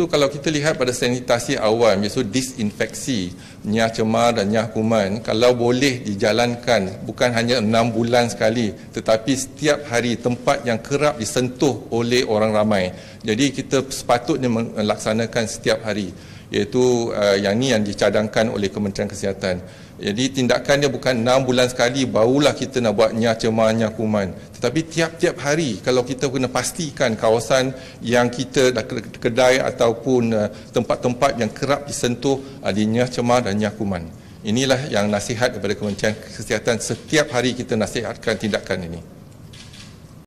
Itu kalau kita lihat pada sanitasi awal, iaitu disinfeksi, nyah cemar dan nyah kuman, kalau boleh dijalankan bukan hanya enam bulan sekali, tetapi setiap hari tempat yang kerap disentuh oleh orang ramai. Jadi kita sepatutnya melaksanakan setiap hari iaitu uh, yang ni yang dicadangkan oleh Kementerian Kesihatan. Jadi tindakan dia bukan enam bulan sekali barulah kita nak buat nyah cemar nyah kuman. Tetapi tiap-tiap hari kalau kita kena pastikan kawasan yang kita kedai ataupun uh, tempat-tempat yang kerap disentuh uh, di nyah cemar dan nyah kuman. Inilah yang nasihat kepada Kementerian Kesihatan setiap hari kita nasihatkan tindakan ini.